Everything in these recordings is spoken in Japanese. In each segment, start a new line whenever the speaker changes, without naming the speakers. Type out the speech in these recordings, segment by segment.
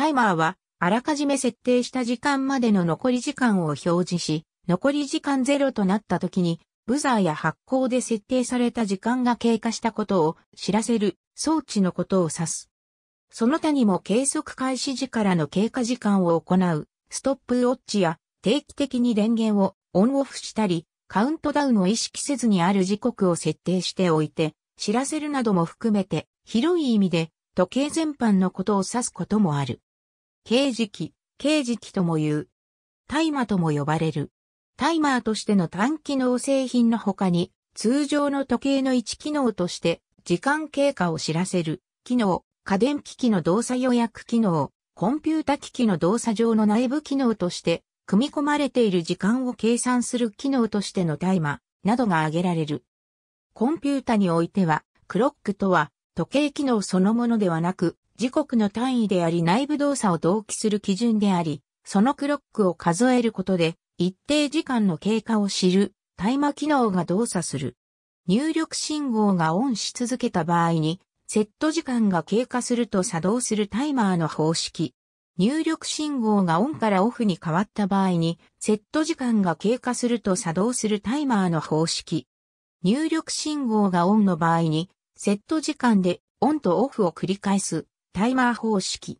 タイマーは、あらかじめ設定した時間までの残り時間を表示し、残り時間0となった時に、ブザーや発光で設定された時間が経過したことを知らせる装置のことを指す。その他にも計測開始時からの経過時間を行うストップウォッチや定期的に電源をオンオフしたり、カウントダウンを意識せずにある時刻を設定しておいて、知らせるなども含めて広い意味で時計全般のことを指すこともある。刑事期、刑事期とも言う。大麻とも呼ばれる。タイマーとしての短機能製品の他に、通常の時計の一機能として、時間経過を知らせる、機能、家電機器の動作予約機能、コンピュータ機器の動作上の内部機能として、組み込まれている時間を計算する機能としての大麻などが挙げられる。コンピュータにおいては、クロックとは、時計機能そのものではなく、時刻の単位であり内部動作を同期する基準であり、そのクロックを数えることで、一定時間の経過を知る、タイマ機能が動作する。入力信号がオンし続けた場合に、セット時間が経過すると作動するタイマーの方式。入力信号がオンからオフに変わった場合に、セット時間が経過すると作動するタイマーの方式。入力信号がオンの場合に、セット時間でオンとオフを繰り返すタイマー方式。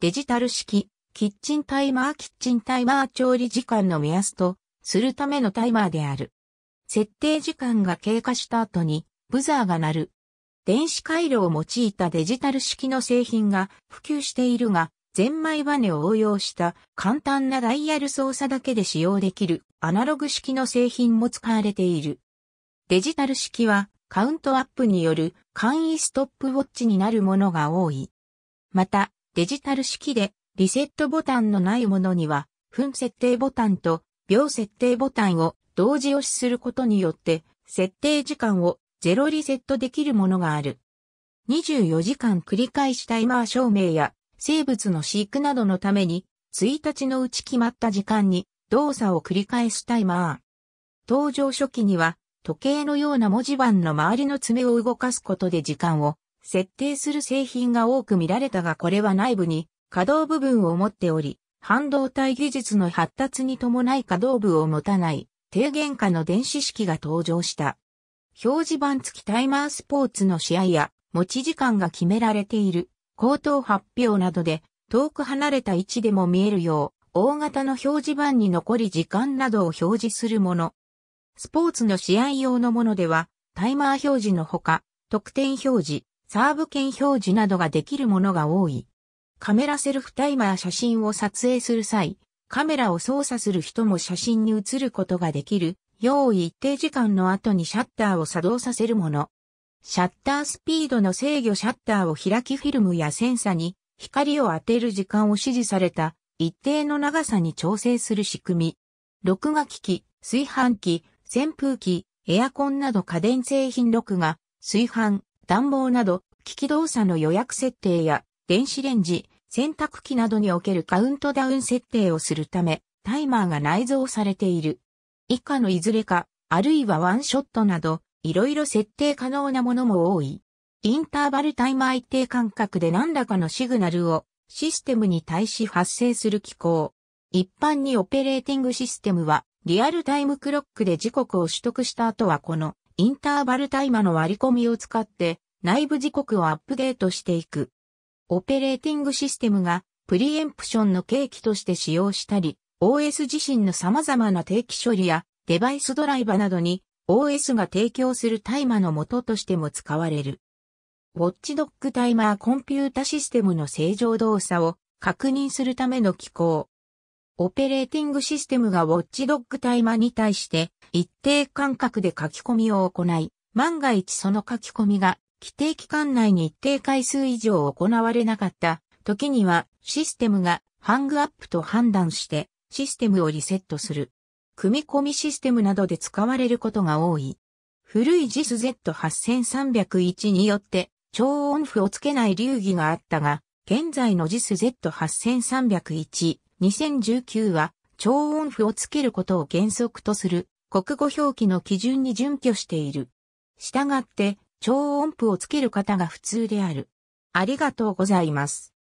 デジタル式、キッチンタイマーキッチンタイマー調理時間の目安とするためのタイマーである。設定時間が経過した後にブザーが鳴る。電子回路を用いたデジタル式の製品が普及しているが、ゼンマイバネを応用した簡単なダイヤル操作だけで使用できるアナログ式の製品も使われている。デジタル式はカウントアップによる簡易ストップウォッチになるものが多い。また、デジタル式でリセットボタンのないものには、分設定ボタンと秒設定ボタンを同時押しすることによって、設定時間をゼロリセットできるものがある。24時間繰り返しタイマー照明や生物の飼育などのために、1日のうち決まった時間に動作を繰り返すタイマー。登場初期には時計のような文字盤の周りの爪を動かすことで時間を設定する製品が多く見られたがこれは内部に可動部分を持っており、半導体技術の発達に伴い可動部を持たない低原価の電子式が登場した。表示板付きタイマースポーツの試合や持ち時間が決められている口頭発表などで遠く離れた位置でも見えるよう大型の表示板に残り時間などを表示するもの。スポーツの試合用のものではタイマー表示のほか得点表示、サーブ権表示などができるものが多い。カメラセルフタイマー写真を撮影する際、カメラを操作する人も写真に写ることができる、用意一定時間の後にシャッターを作動させるもの。シャッタースピードの制御シャッターを開きフィルムやセンサに光を当てる時間を指示された一定の長さに調整する仕組み。録画機器、炊飯器、扇風機、エアコンなど家電製品録画、炊飯、暖房など、機器動作の予約設定や、電子レンジ、洗濯機などにおけるカウントダウン設定をするため、タイマーが内蔵されている。以下のいずれか、あるいはワンショットなど、いろいろ設定可能なものも多い。インターバルタイマー一定間隔で何らかのシグナルをシステムに対し発生する機構。一般にオペレーティングシステムはリアルタイムクロックで時刻を取得した後はこのインターバルタイマの割り込みを使って内部時刻をアップデートしていく。オペレーティングシステムがプリエンプションの契機として使用したり、OS 自身の様々な定期処理やデバイスドライバなどに OS が提供するタイマの元としても使われる。ウォッチドックタイマーコンピュータシステムの正常動作を確認するための機構。オペレーティングシステムがウォッチドッグタマーに対して一定間隔で書き込みを行い、万が一その書き込みが規定期間内に一定回数以上行われなかった時にはシステムがハングアップと判断してシステムをリセットする。組み込みシステムなどで使われることが多い。古い JISZ8301 によって超音符をつけない流儀があったが、現在の JISZ8301 2019は超音符をつけることを原則とする国語表記の基準に準拠している。したがって超音符をつける方が普通である。ありがとうございます。